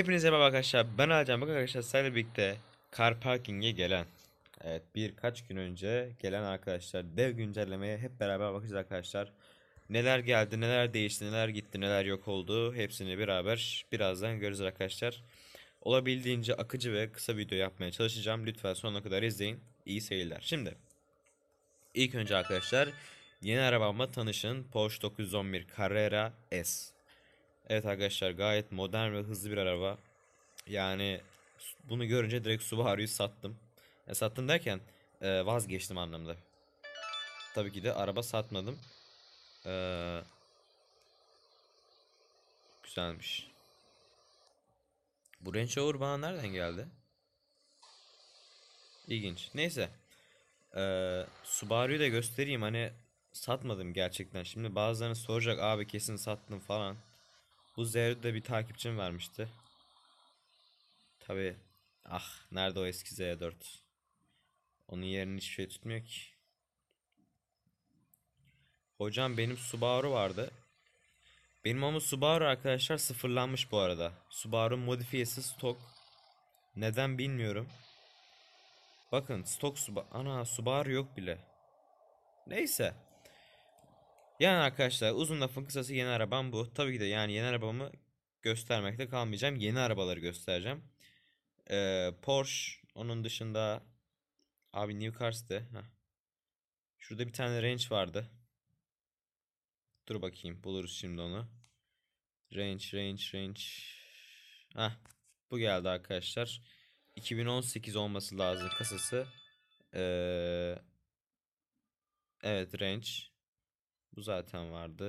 Hepinize merhaba arkadaşlar. Ben Alcan. Bakın arkadaşlar sizlerle birlikte car parking'e gelen evet birkaç gün önce gelen arkadaşlar dev güncellemeye hep beraber bakacağız arkadaşlar. Neler geldi, neler değişti, neler gitti, neler yok oldu hepsini beraber birazdan görürüz arkadaşlar. Olabildiğince akıcı ve kısa video yapmaya çalışacağım. Lütfen sonuna kadar izleyin. İyi seyirler. Şimdi ilk önce arkadaşlar yeni arabamla tanışın. Porsche 911 Carrera S. Evet arkadaşlar gayet modern ve hızlı bir araba. Yani bunu görünce direkt Subaru'yu sattım. E, sattım derken e, vazgeçtim anlamda. Tabii ki de araba satmadım. Ee, güzelmiş. Bu Range Rover bana nereden geldi? İlginç. Neyse. Ee, Subaru'yu da göstereyim. Hani satmadım gerçekten. Şimdi bazılarını soracak abi kesin sattım falan. Bu zehri de bir takipçim vermişti. Tabi ah nerede o eski Z4? Onun yerini hiçbir şey tutmuyor ki. Hocam benim Subaru vardı. Benim ama Subaru arkadaşlar sıfırlanmış bu arada. Subaru modifiyesi stok. Neden bilmiyorum. Bakın stok Subaru. Ana Subaru yok bile. Neyse. Yani arkadaşlar uzun lafın kısası yeni arabam bu. Tabii ki de yani yeni arabamı göstermekte kalmayacağım. Yeni arabaları göstereceğim. Ee, Porsche onun dışında abi New Carste Heh. Şurada bir tane Range vardı. Dur bakayım buluruz şimdi onu. Range Range Range. ha Bu geldi arkadaşlar. 2018 olması lazım kasası. Ee, evet Range. Bu zaten vardı.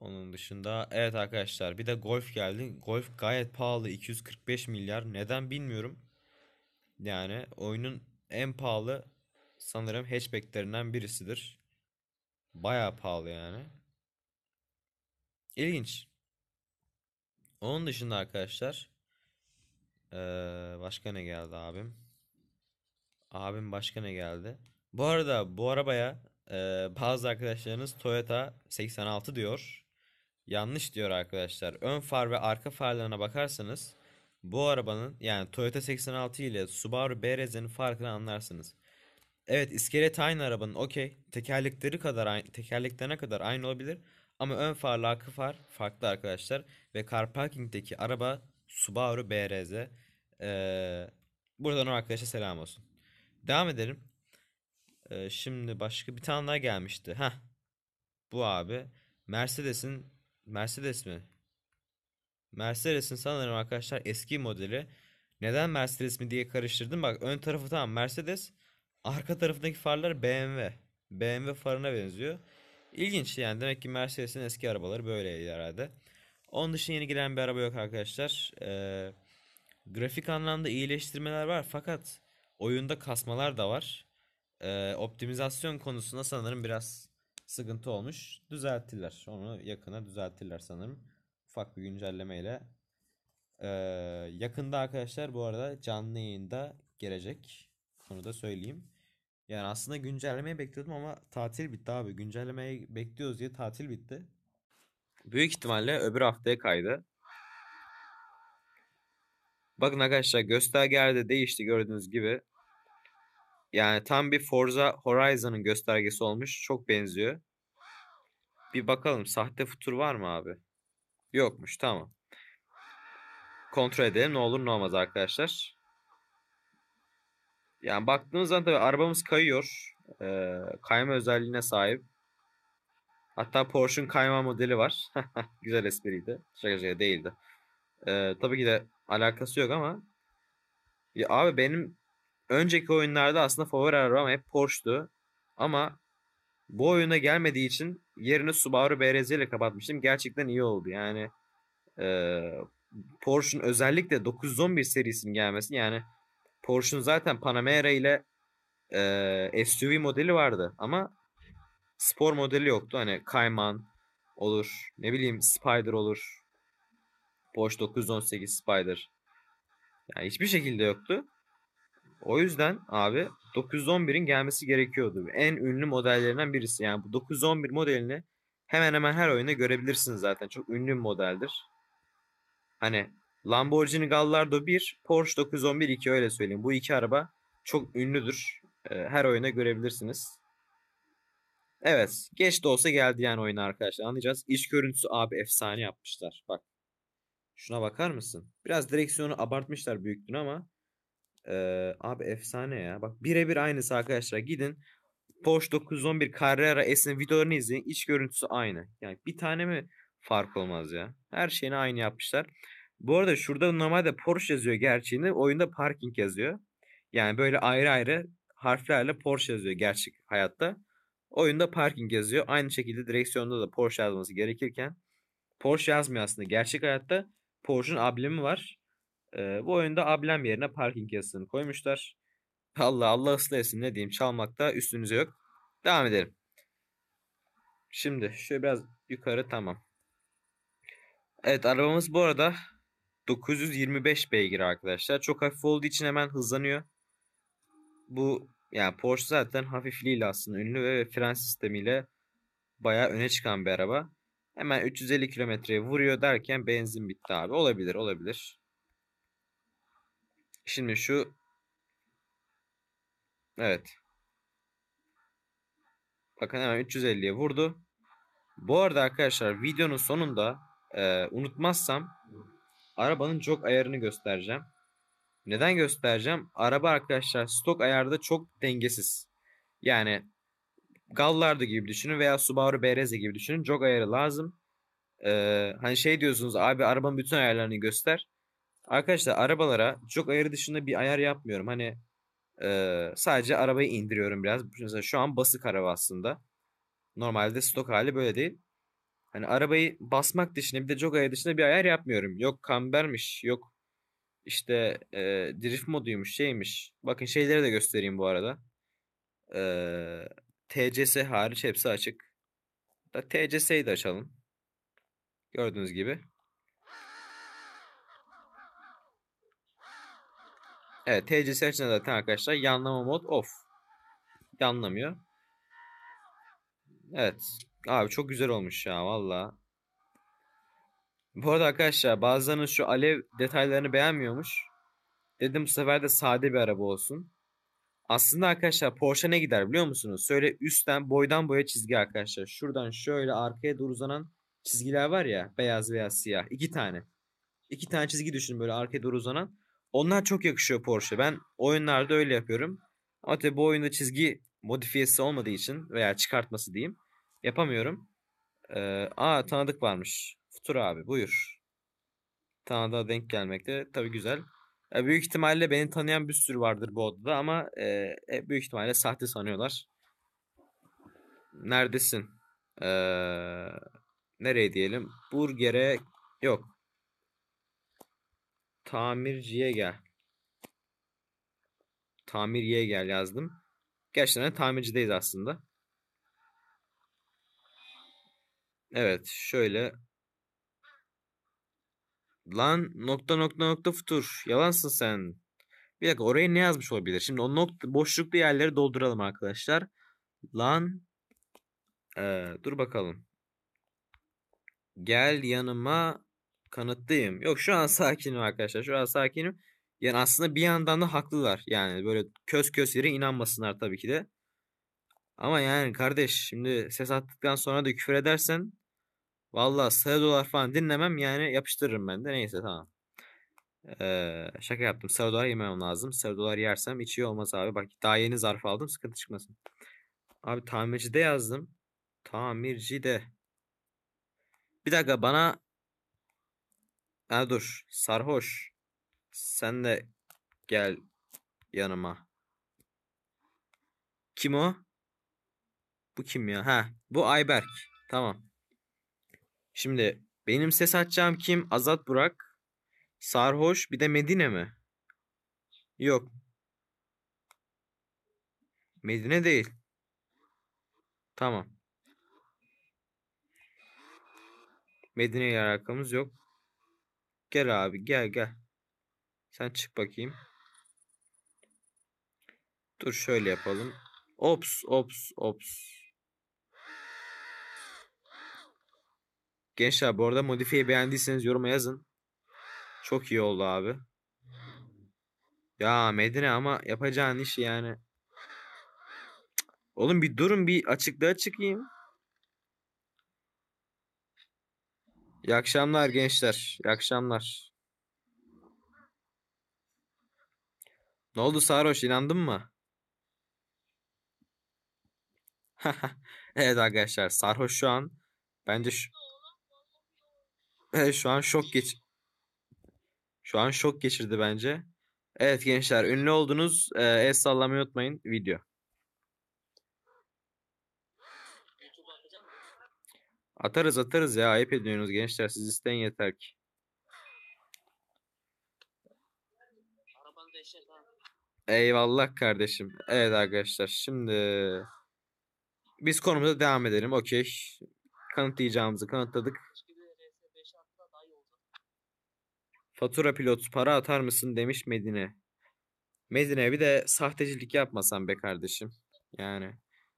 Onun dışında evet arkadaşlar bir de golf geldi. Golf gayet pahalı 245 milyar. Neden bilmiyorum. Yani oyunun en pahalı sanırım hatchbacklerinden birisidir. Baya pahalı yani. İlginç. Onun dışında arkadaşlar başka ne geldi abim? Abim başka ne geldi? Bu arada bu arabaya ee, bazı arkadaşlarınız Toyota 86 diyor. Yanlış diyor arkadaşlar. Ön far ve arka farlarına bakarsanız bu arabanın yani Toyota 86 ile Subaru BRZ'nin farkını anlarsınız. Evet iskelet aynı arabanın okey. Tekerlekleri kadar aynı, tekerleklerine kadar aynı olabilir. Ama ön farla arka far farklı arkadaşlar. Ve car parking'deki araba Subaru BRZ. Ee, buradan o arkadaşa selam olsun. Devam edelim. Ee, şimdi başka bir tane daha gelmişti. Ha. Bu abi. Mercedes'in Mercedes mi? Mercedes'in sanırım arkadaşlar eski modeli. Neden Mercedes mi diye karıştırdım. Bak ön tarafı tamam Mercedes. Arka tarafındaki farlar BMW. BMW farına benziyor. İlginç yani demek ki Mercedes'in eski arabaları böyleydi herhalde. Onun dışında yeni giren bir araba yok arkadaşlar. Ee, grafik anlamda iyileştirmeler var fakat oyunda kasmalar da var e, optimizasyon konusunda sanırım biraz sıkıntı olmuş. Düzelttiler. Onu yakına düzelttiler sanırım. Ufak bir güncellemeyle. E, yakında arkadaşlar bu arada canlı yayında gelecek. Onu da söyleyeyim. Yani aslında güncellemeyi bekliyordum ama tatil bitti abi. Güncellemeyi bekliyoruz diye tatil bitti. Büyük ihtimalle öbür haftaya kaydı. Bakın arkadaşlar göstergelerde değişti gördüğünüz gibi. Yani tam bir Forza Horizon'ın göstergesi olmuş. Çok benziyor. Bir bakalım sahte futur var mı abi? Yokmuş tamam. Kontrol edelim ne olur ne olmaz arkadaşlar. Yani baktığımız zaman tabii arabamız kayıyor. Ee, kayma özelliğine sahip. Hatta Porsche'un kayma modeli var. Güzel espriydi. Şaka şaka değildi. Ee, tabii ki de alakası yok ama ya abi benim önceki oyunlarda aslında favori arabam hep Porsche'tu. Ama bu oyuna gelmediği için yerini Subaru BRZ ile kapatmıştım. Gerçekten iyi oldu. Yani e, Porsche'un özellikle 911 serisinin gelmesi yani Porsche'un zaten Panamera ile e, SUV modeli vardı ama spor modeli yoktu. Hani Cayman olur, ne bileyim Spider olur. Porsche 918 Spider. Yani hiçbir şekilde yoktu. O yüzden abi 911'in gelmesi gerekiyordu. En ünlü modellerinden birisi. Yani bu 911 modelini hemen hemen her oyunda görebilirsiniz zaten. Çok ünlü bir modeldir. Hani Lamborghini Gallardo 1, Porsche 911 2 öyle söyleyeyim. Bu iki araba çok ünlüdür. Ee, her oyunda görebilirsiniz. Evet. Geç de olsa geldi yani oyuna arkadaşlar. Anlayacağız. İş görüntüsü abi efsane yapmışlar. Bak. Şuna bakar mısın? Biraz direksiyonu abartmışlar büyüklüğünü ama ee, abi efsane ya. Bak birebir aynısı arkadaşlar. Gidin Porsche 911 Carrera S'in videolarını izleyin. İç görüntüsü aynı. Yani bir tane mi fark olmaz ya. Her şeyini aynı yapmışlar. Bu arada şurada normalde Porsche yazıyor gerçeğini. Oyunda parking yazıyor. Yani böyle ayrı ayrı harflerle Porsche yazıyor gerçek hayatta. Oyunda parking yazıyor. Aynı şekilde direksiyonda da Porsche yazması gerekirken Porsche yazmıyor aslında. Gerçek hayatta Porsche'un ablemi var. E, bu oyunda ablem yerine parking yazısını koymuşlar. Allah Allah ıslah etsin ne diyeyim çalmakta üstünüze yok. Devam edelim. Şimdi şöyle biraz yukarı tamam. Evet arabamız bu arada 925 beygir arkadaşlar. Çok hafif olduğu için hemen hızlanıyor. Bu yani Porsche zaten hafifliğiyle aslında ünlü ve fren sistemiyle bayağı öne çıkan bir araba. Hemen 350 kilometreye vuruyor derken benzin bitti abi. Olabilir olabilir. Şimdi şu Evet. Bakın hemen 350'ye vurdu. Bu arada arkadaşlar videonun sonunda e, unutmazsam arabanın çok ayarını göstereceğim. Neden göstereceğim? Araba arkadaşlar stok ayarda çok dengesiz. Yani Gallardo gibi düşünün veya Subaru Brezza gibi düşünün. Jog ayarı lazım. Ee, hani şey diyorsunuz abi arabanın bütün ayarlarını göster. Arkadaşlar arabalara çok ayarı dışında bir ayar yapmıyorum. Hani e, sadece arabayı indiriyorum biraz. Mesela şu an basık araba aslında. Normalde stok hali böyle değil. Hani arabayı basmak dışında bir de çok ayarı dışında bir ayar yapmıyorum. Yok kambermiş, yok işte e, drift moduymuş, şeymiş. Bakın şeyleri de göstereyim bu arada. E, TCS hariç hepsi açık. Da TCS'yi de açalım. Gördüğünüz gibi. Evet TC'si açısından zaten arkadaşlar yanlama mod off. Yanlamıyor. Evet. Abi çok güzel olmuş ya valla. Bu arada arkadaşlar bazılarının şu alev detaylarını beğenmiyormuş. Dedim bu sefer de sade bir araba olsun. Aslında arkadaşlar Porsche ne gider biliyor musunuz? Söyle üstten boydan boya çizgi arkadaşlar. Şuradan şöyle arkaya doğru uzanan çizgiler var ya. Beyaz veya siyah. iki tane. iki tane çizgi düşünün böyle arkaya doğru uzanan. Onlar çok yakışıyor Porsche. Ben oyunlarda öyle yapıyorum. Ama tabii bu oyunda çizgi modifiyesi olmadığı için veya çıkartması diyeyim yapamıyorum. Ee, aa tanıdık varmış. Futur abi buyur. Tanıdığa denk gelmekte tabii güzel. E, büyük ihtimalle beni tanıyan bir sürü vardır bu odada ama e, e büyük ihtimalle sahte sanıyorlar. Neredesin? Ee, nereye diyelim? Burger'e yok. Tamirciye gel. Tamirciye gel yazdım. Gerçekten tamircideyiz aslında. Evet şöyle. Lan nokta nokta nokta futur. Yalansın sen. Bir dakika oraya ne yazmış olabilir? Şimdi o nokta boşluklu yerleri dolduralım arkadaşlar. Lan ee, dur bakalım. Gel yanıma kanıttayım. Yok şu an sakinim arkadaşlar. Şu an sakinim. Yani aslında bir yandan da haklılar. Yani böyle köz köz yere inanmasınlar tabii ki de. Ama yani kardeş şimdi ses attıktan sonra da küfür edersen valla sarı dolar falan dinlemem yani yapıştırırım ben de. Neyse tamam. Ee, şaka yaptım. Sarı dolar yemem lazım. Sarı dolar yersem hiç iyi olmaz abi. Bak daha yeni zarf aldım sıkıntı çıkmasın. Abi tamirci de yazdım. Tamirci de. Bir dakika bana Ha dur. Sarhoş. Sen de gel yanıma. Kim o? Bu kim ya? Ha, bu Ayberk. Tamam. Şimdi benim ses açacağım kim? Azat Burak. Sarhoş bir de Medine mi? Yok. Medine değil. Tamam. Medine ile alakamız yok. Gel abi gel gel. Sen çık bakayım. Dur şöyle yapalım. Ops ops ops. Gençler bu arada modifiye beğendiyseniz yoruma yazın. Çok iyi oldu abi. Ya Medine ama yapacağın iş yani. Oğlum bir durun bir açıklığa çıkayım. İyi akşamlar gençler. İyi akşamlar. Ne oldu Sarhoş inandın mı? evet arkadaşlar Sarhoş şu an bence şu, evet, şu an şok geç şu an şok geçirdi bence. Evet gençler ünlü oldunuz. Ee, el sallamayı unutmayın video. Atarız atarız ya. Ayıp ediyorsunuz gençler. Siz isteyin yeter ki. Eyvallah kardeşim. Evet arkadaşlar şimdi biz konumuza devam edelim. Okey. Kanıtlayacağımızı kanıtladık. Fatura pilot para atar mısın demiş Medine. Medine bir de sahtecilik yapmasan be kardeşim. Yani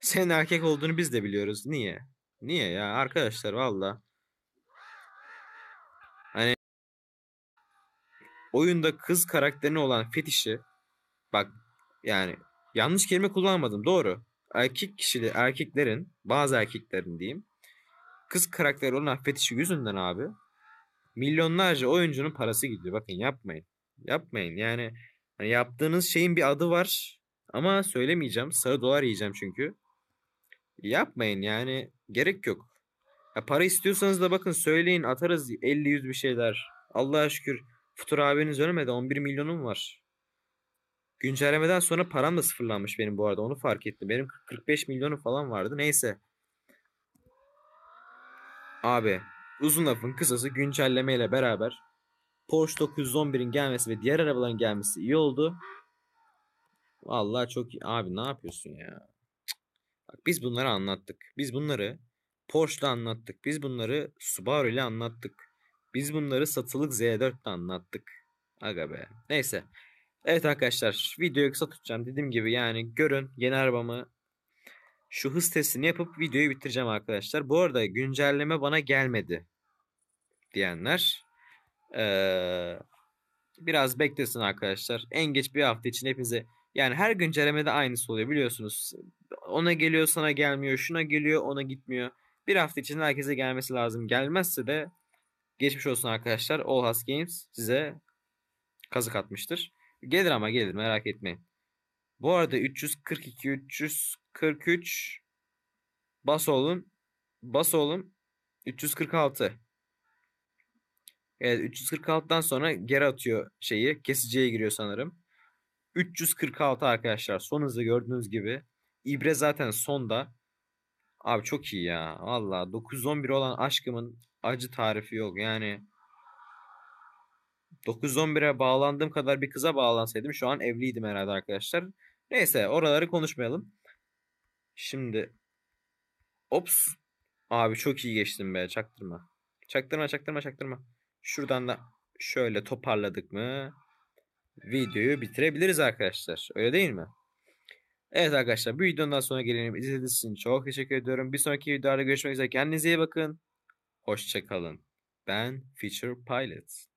senin erkek olduğunu biz de biliyoruz. Niye? Niye ya arkadaşlar valla. Hani oyunda kız karakterine olan fetişi bak yani yanlış kelime kullanmadım doğru. Erkek kişili erkeklerin bazı erkeklerin diyeyim kız karakteri olan fetişi yüzünden abi milyonlarca oyuncunun parası gidiyor. Bakın yapmayın. Yapmayın yani hani yaptığınız şeyin bir adı var ama söylemeyeceğim. Sarı dolar yiyeceğim çünkü. Yapmayın yani gerek yok. Ya para istiyorsanız da bakın söyleyin atarız 50-100 bir şeyler. Allah'a şükür Futur abiniz ölmedi 11 milyonum var. Güncellemeden sonra param da sıfırlanmış benim bu arada onu fark ettim. Benim 45 milyonum falan vardı neyse. Abi uzun lafın kısası güncellemeyle beraber Porsche 911'in gelmesi ve diğer arabaların gelmesi iyi oldu. Vallahi çok iyi. Abi ne yapıyorsun ya? Bak biz bunları anlattık. Biz bunları Porsche'la anlattık. Biz bunları Subaru ile anlattık. Biz bunları satılık Z4 ile anlattık. Aga be. Neyse. Evet arkadaşlar videoyu kısa tutacağım. Dediğim gibi yani görün yeni arabamı şu hız testini yapıp videoyu bitireceğim arkadaşlar. Bu arada güncelleme bana gelmedi diyenler ee, biraz beklesin arkadaşlar. En geç bir hafta için hepinize yani her güncellemede aynısı oluyor biliyorsunuz ona geliyor sana gelmiyor şuna geliyor ona gitmiyor. Bir hafta içinde herkese gelmesi lazım. Gelmezse de geçmiş olsun arkadaşlar. All Has Games size kazık atmıştır. Gelir ama gelir merak etmeyin. Bu arada 342 343 bas oğlum bas oğlum 346 Evet 346'dan sonra geri atıyor şeyi. Kesiciye giriyor sanırım. 346 arkadaşlar. Son hızda gördüğünüz gibi İbre zaten sonda. Abi çok iyi ya. Valla 911 olan aşkımın acı tarifi yok. Yani 911'e bağlandığım kadar bir kıza bağlansaydım şu an evliydim herhalde arkadaşlar. Neyse oraları konuşmayalım. Şimdi ops abi çok iyi geçtim be çaktırma. Çaktırma çaktırma çaktırma. Şuradan da şöyle toparladık mı videoyu bitirebiliriz arkadaşlar. Öyle değil mi? Evet arkadaşlar bu videodan sonra gelelim. İzlediğiniz için çok teşekkür ediyorum. Bir sonraki videoda görüşmek üzere. Kendinize iyi bakın. Hoşçakalın. Ben Feature Pilot.